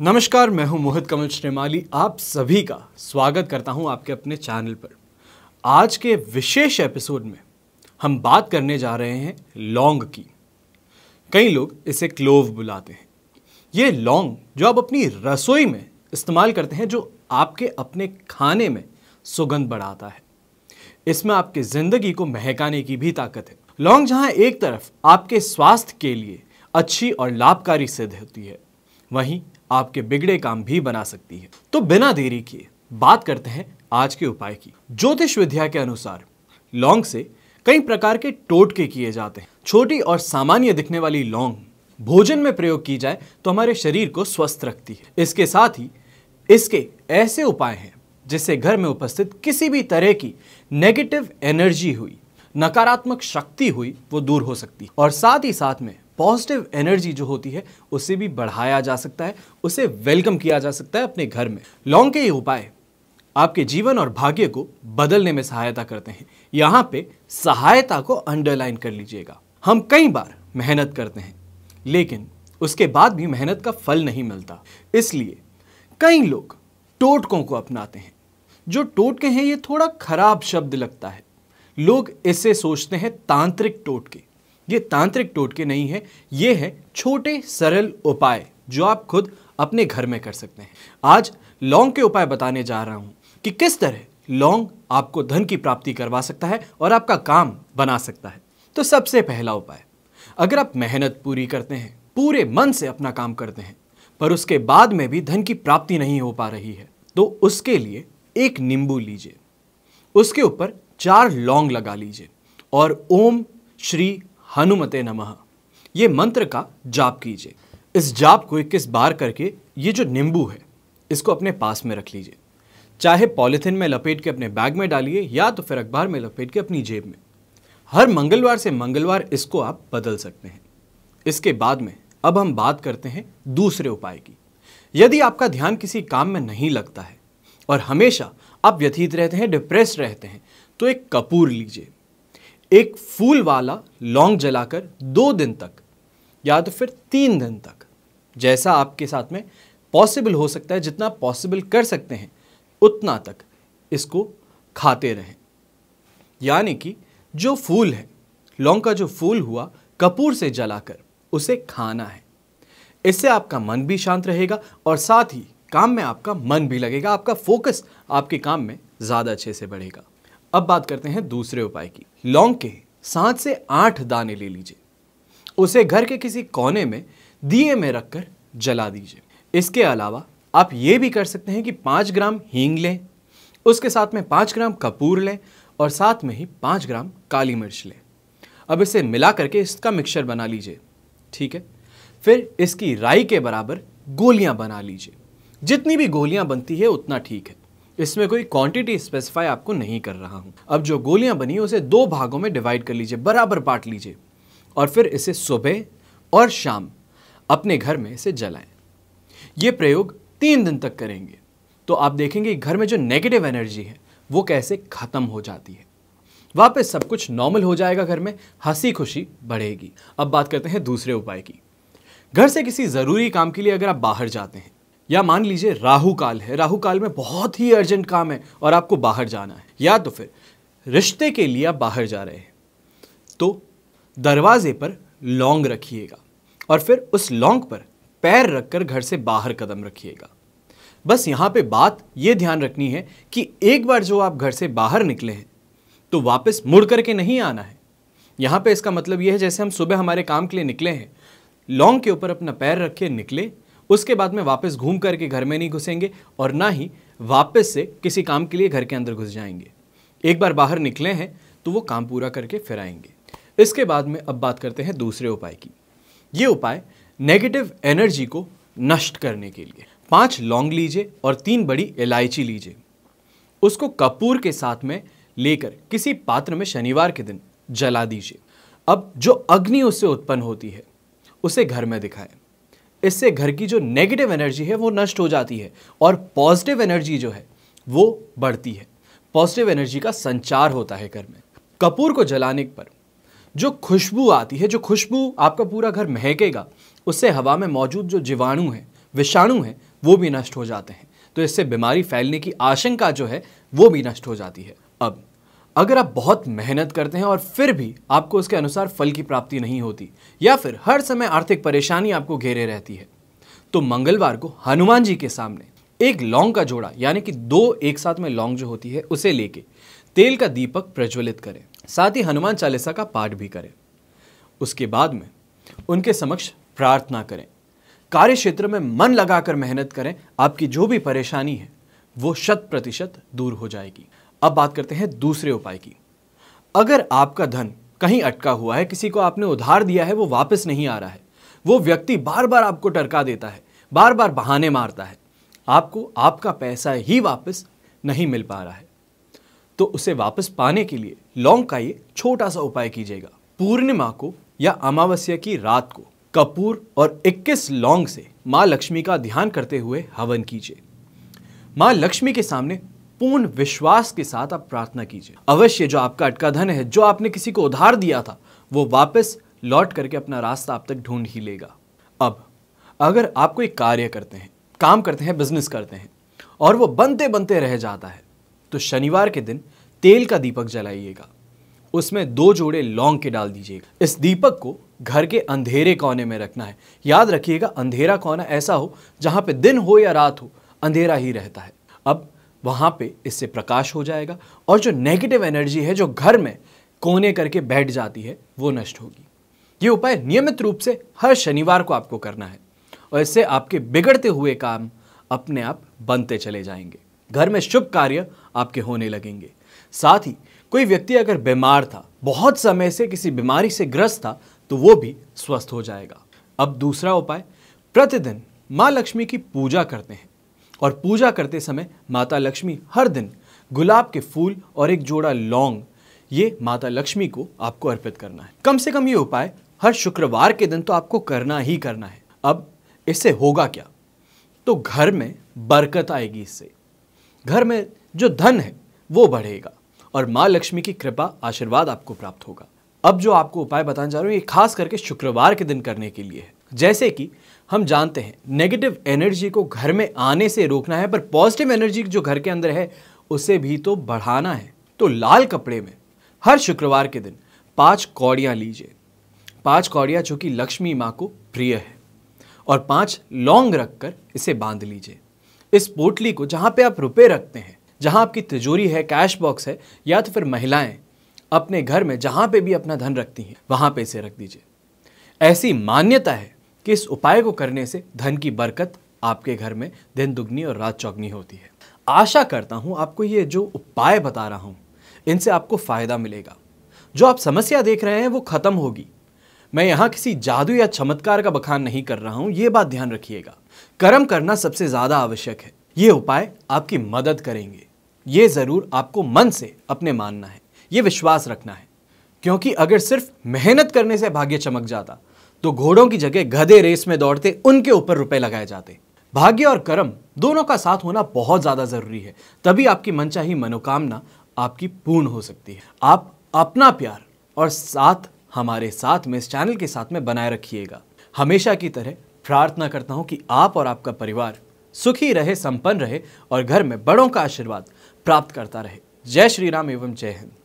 नमस्कार मैं हूं मोहित कमल श्रीमाली आप सभी का स्वागत करता हूं आपके अपने चैनल पर आज के विशेष एपिसोड में हम बात करने जा रहे हैं लौंग की कई लोग इसे क्लोव बुलाते हैं ये लौंग जो आप अपनी रसोई में इस्तेमाल करते हैं जो आपके अपने खाने में सुगंध बढ़ाता है इसमें आपकी ज़िंदगी को महकाने की भी ताकत है लौंग जहाँ एक तरफ आपके स्वास्थ्य के लिए अच्छी और लाभकारी सिद्ध होती है वहीं आपके बिगड़े काम भी बना सकती है तो बिना देरी किए बात करते हैं आज के उपाय की ज्योतिष विद्या के अनुसार लौंग से कई प्रकार के टोटके किए जाते हैं छोटी और सामान्य दिखने वाली लौंग भोजन में प्रयोग की जाए तो हमारे शरीर को स्वस्थ रखती है इसके साथ ही इसके ऐसे उपाय हैं जिससे घर में उपस्थित किसी भी तरह की नेगेटिव एनर्जी हुई नकारात्मक शक्ति हुई वो दूर हो सकती और साथ ही साथ में पॉजिटिव एनर्जी जो होती है उसे भी बढ़ाया जा सकता है उसे वेलकम किया जा सकता है अपने घर में लौंग के ये उपाय आपके जीवन और भाग्य को बदलने में सहायता करते हैं यहाँ पे सहायता को अंडरलाइन कर लीजिएगा हम कई बार मेहनत करते हैं लेकिन उसके बाद भी मेहनत का फल नहीं मिलता इसलिए कई लोग टोटकों को अपनाते हैं जो टोटके हैं ये थोड़ा खराब शब्द लगता है लोग इसे सोचते हैं तांत्रिक टोटके ये तांत्रिक टोटके नहीं है ये है छोटे सरल उपाय जो आप खुद अपने घर में कर सकते हैं आज लौंग के उपाय बताने जा रहा हूँ कि किस तरह लौंग आपको धन की प्राप्ति करवा सकता है और आपका काम बना सकता है तो सबसे पहला उपाय अगर आप मेहनत पूरी करते हैं पूरे मन से अपना काम करते हैं पर उसके बाद में भी धन की प्राप्ति नहीं हो पा रही है तो उसके लिए एक नींबू लीजिए उसके ऊपर चार लौंग लगा लीजिए और ओम श्री हनुमते नमः ये मंत्र का जाप कीजिए इस जाप को इक्कीस बार करके ये जो नींबू है इसको अपने पास में रख लीजिए चाहे पॉलिथिन में लपेट के अपने बैग में डालिए या तो फिर अखबार में लपेट के अपनी जेब में हर मंगलवार से मंगलवार इसको आप बदल सकते हैं इसके बाद में अब हम बात करते हैं दूसरे उपाय की यदि आपका ध्यान किसी काम में नहीं लगता है और हमेशा आप व्यथित रहते हैं डिप्रेस रहते हैं तो एक कपूर लीजिए एक फूल वाला लौंग जलाकर दो दिन तक या तो फिर तीन दिन तक जैसा आपके साथ में पॉसिबल हो सकता है जितना पॉसिबल कर सकते हैं उतना तक इसको खाते रहें यानी कि जो फूल है लौंग का जो फूल हुआ कपूर से जलाकर उसे खाना है इससे आपका मन भी शांत रहेगा और साथ ही काम में आपका मन भी लगेगा आपका फोकस आपके काम में ज़्यादा अच्छे से बढ़ेगा अब बात करते हैं दूसरे उपाय की लौंग के सात से आठ दाने ले लीजिए उसे घर के किसी कोने में दिए में रखकर जला दीजिए इसके अलावा आप ये भी कर सकते हैं कि पाँच ग्राम हींग लें उसके साथ में पाँच ग्राम कपूर लें और साथ में ही पाँच ग्राम काली मिर्च लें अब इसे मिला करके इसका मिक्सचर बना लीजिए ठीक है फिर इसकी राई के बराबर गोलियां बना लीजिए जितनी भी गोलियां बनती है उतना ठीक है इसमें कोई क्वांटिटी स्पेसिफाई आपको नहीं कर रहा हूँ अब जो गोलियाँ बनी उसे दो भागों में डिवाइड कर लीजिए बराबर बांट लीजिए और फिर इसे सुबह और शाम अपने घर में इसे जलाएं ये प्रयोग तीन दिन तक करेंगे तो आप देखेंगे घर में जो नेगेटिव एनर्जी है वो कैसे ख़त्म हो जाती है वापस सब कुछ नॉर्मल हो जाएगा घर में हंसी खुशी बढ़ेगी अब बात करते हैं दूसरे उपाय की घर से किसी ज़रूरी काम के लिए अगर आप बाहर जाते हैं या मान लीजिए राहु काल है राहु काल में बहुत ही अर्जेंट काम है और आपको बाहर जाना है या तो फिर रिश्ते के लिए आप बाहर जा रहे हैं तो दरवाजे पर लौंग रखिएगा और फिर उस लौंग पर पैर रखकर घर से बाहर कदम रखिएगा बस यहाँ पे बात ये ध्यान रखनी है कि एक बार जो आप घर से बाहर निकले हैं तो वापस मुड़ करके नहीं आना है यहाँ पे इसका मतलब ये है जैसे हम सुबह हमारे काम के लिए निकले हैं लौंग के ऊपर अपना पैर रख के निकले उसके बाद में वापस घूम करके घर में नहीं घुसेंगे और ना ही वापस से किसी काम के लिए घर के अंदर घुस जाएंगे एक बार बाहर निकले हैं तो वो काम पूरा करके फिर आएंगे इसके बाद में अब बात करते हैं दूसरे उपाय की ये उपाय नेगेटिव एनर्जी को नष्ट करने के लिए पांच लौंग लीजिए और तीन बड़ी इलायची लीजिए उसको कपूर के साथ में लेकर किसी पात्र में शनिवार के दिन जला दीजिए अब जो अग्नि उससे उत्पन्न होती है उसे घर में दिखाएं इससे घर की जो नेगेटिव एनर्जी है वो नष्ट हो जाती है और पॉजिटिव एनर्जी जो है वो बढ़ती है पॉजिटिव एनर्जी का संचार होता है घर में कपूर को जलाने पर जो खुशबू आती है जो खुशबू आपका पूरा घर महकेगा उससे हवा में मौजूद जो जीवाणु हैं विषाणु हैं वो भी नष्ट हो जाते हैं तो इससे बीमारी फैलने की आशंका जो है वो भी नष्ट हो जाती है अब अगर आप बहुत मेहनत करते हैं और फिर भी आपको उसके अनुसार फल की प्राप्ति नहीं होती या फिर हर समय आर्थिक परेशानी आपको घेरे रहती है तो मंगलवार को हनुमान जी के सामने एक लौंग का जोड़ा यानी कि दो एक साथ में लौंग जो होती है उसे लेके तेल का दीपक प्रज्वलित करें साथ ही हनुमान चालीसा का पाठ भी करें उसके बाद में उनके समक्ष प्रार्थना करें कार्य क्षेत्र में मन लगाकर मेहनत करें आपकी जो भी परेशानी है वो शत प्रतिशत दूर हो जाएगी अब बात करते हैं दूसरे उपाय की अगर आपका धन कहीं अटका हुआ है किसी को आपने उधार दिया है वो वापस नहीं आ रहा है वो व्यक्ति बार बार आपको टरका देता है बार बार बहाने मारता है आपको आपका पैसा ही वापस नहीं मिल पा रहा है तो उसे वापस पाने के लिए लौंग का ये छोटा सा उपाय कीजिएगा पूर्णिमा को या अमावस्या की रात को कपूर और 21 लौंग से माँ लक्ष्मी का ध्यान करते हुए हवन कीजिए माँ लक्ष्मी के सामने पूर्ण विश्वास के साथ आप प्रार्थना कीजिए अवश्य जो आपका अटका धन है जो आपने किसी को उधार दिया था वो वापस लौट करके अपना रास्ता आप तक ढूंढ ही लेगा अब अगर आप कोई कार्य करते हैं काम करते हैं बिजनेस करते हैं और वो बनते बनते रह जाता है तो शनिवार के दिन तेल का दीपक जलाइएगा उसमें दो जोड़े लौंग के डाल दीजिएगा इस दीपक को घर के अंधेरे कोने में रखना है याद रखिएगा अंधेरा कोना ऐसा हो जहां पे दिन हो या रात हो अंधेरा ही रहता है अब वहाँ पे इससे प्रकाश हो जाएगा और जो नेगेटिव एनर्जी है जो घर में कोने करके बैठ जाती है वो नष्ट होगी ये उपाय नियमित रूप से हर शनिवार को आपको करना है और इससे आपके बिगड़ते हुए काम अपने आप बनते चले जाएंगे घर में शुभ कार्य आपके होने लगेंगे साथ ही कोई व्यक्ति अगर बीमार था बहुत समय से किसी बीमारी से ग्रस्त था तो वो भी स्वस्थ हो जाएगा अब दूसरा उपाय प्रतिदिन माँ लक्ष्मी की पूजा करते हैं और पूजा करते समय माता लक्ष्मी हर दिन गुलाब के फूल और एक जोड़ा लौंग ये माता लक्ष्मी को आपको अर्पित करना है कम से कम ये उपाय हर शुक्रवार के दिन तो आपको करना ही करना है अब इससे होगा क्या तो घर में बरकत आएगी इससे घर में जो धन है वो बढ़ेगा और माँ लक्ष्मी की कृपा आशीर्वाद आपको प्राप्त होगा अब जो आपको उपाय बताने जा रहा हूँ ये खास करके शुक्रवार के दिन करने के लिए है जैसे कि हम जानते हैं नेगेटिव एनर्जी को घर में आने से रोकना है पर पॉजिटिव एनर्जी जो घर के अंदर है उसे भी तो बढ़ाना है तो लाल कपड़े में हर शुक्रवार के दिन पांच कौड़ियाँ लीजिए पांच कौड़ियाँ जो कि लक्ष्मी माँ को प्रिय है और पांच लौंग रखकर इसे बांध लीजिए इस पोटली को जहाँ पे आप रुपए रखते हैं जहाँ आपकी तिजोरी है कैश बॉक्स है या तो फिर महिलाएं अपने घर में जहाँ पे भी अपना धन रखती हैं वहाँ पे इसे रख दीजिए ऐसी मान्यता है कि इस उपाय को करने से धन की बरकत आपके घर में दिन दुगनी और रात चौगनी होती है आशा करता हूँ आपको ये जो उपाय बता रहा हूँ इनसे आपको फ़ायदा मिलेगा जो आप समस्या देख रहे हैं वो ख़त्म होगी मैं यहाँ किसी जादू या चमत्कार का बखान नहीं कर रहा हूँ ये बात ध्यान रखिएगा कर्म करना सबसे ज़्यादा आवश्यक है ये उपाय आपकी मदद करेंगे ये ज़रूर आपको मन से अपने मानना है ये विश्वास रखना है क्योंकि अगर सिर्फ मेहनत करने से भाग्य चमक जाता तो घोड़ों की जगह गधे रेस में दौड़ते उनके ऊपर रुपए लगाए जाते भाग्य और कर्म दोनों का साथ होना बहुत ज़्यादा ज़रूरी है तभी आपकी मनचाही मनोकामना आपकी पूर्ण हो सकती है आप अपना प्यार और साथ हमारे साथ में इस चैनल के साथ में बनाए रखिएगा हमेशा की तरह प्रार्थना करता हूं कि आप और आपका परिवार सुखी रहे संपन्न रहे और घर में बड़ों का आशीर्वाद प्राप्त करता रहे जय श्री राम एवं जय हिंद